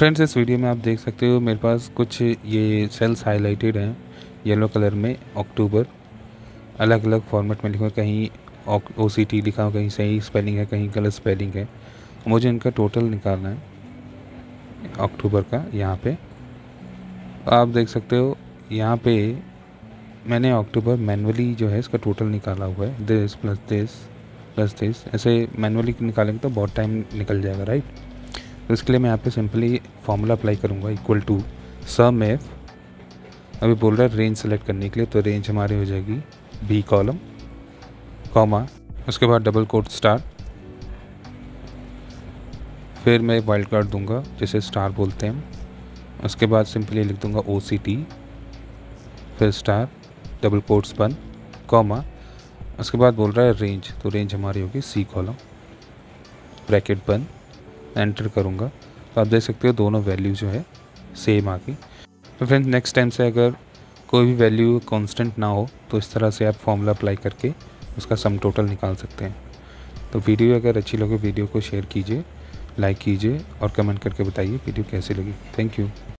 friends इस video में आप देख सकते हो मेरे पास कुछ ये सेल्स हाईलाइटेड हैं येलो कलर में अक्टूबर अलग अलग फॉर्मेट में लिखा कहीं ओ सी टी लिखा हो कहीं सही स्पेलिंग है कहीं गलत स्पेलिंग है मुझे इनका टोटल निकालना है अक्टूबर का यहाँ पे आप देख सकते हो यहाँ पे मैंने अक्टूबर मैनुअली जो है इसका टोटल निकाला हुआ है this plus this plus this ऐसे मैनुअली निकालेंगे तो बहुत टाइम निकल जाएगा राइट तो इसके लिए मैं यहाँ पे सिंपली फार्मूला अप्लाई करूँगा इक्वल टू सम एफ अभी बोल रहा है रेंज सेलेक्ट करने के लिए तो रेंज हमारी हो जाएगी बी कॉलम कॉमा उसके बाद डबल कोट स्टार फिर मैं वाइल्ड कार्ड दूंगा जिसे स्टार बोलते हैं उसके बाद सिंपली लिख दूंगा ओ सी टी फिर star double quotes one comma उसके बाद बोल रहा है रेंज तो रेंज हमारी होगी C column bracket one enter करूँगा तो आप देख सकते हो दोनों वैल्यू जो है सेम आ गई तो फ्रेंड्स नेक्स्ट टाइम से अगर कोई भी वैल्यू कांस्टेंट ना हो तो इस तरह से आप फॉर्मूला अप्लाई करके उसका सम टोटल निकाल सकते हैं तो वीडियो अगर अच्छी लगे वीडियो को शेयर कीजिए लाइक कीजिए और कमेंट करके बताइए वीडियो कैसी लगी थैंक यू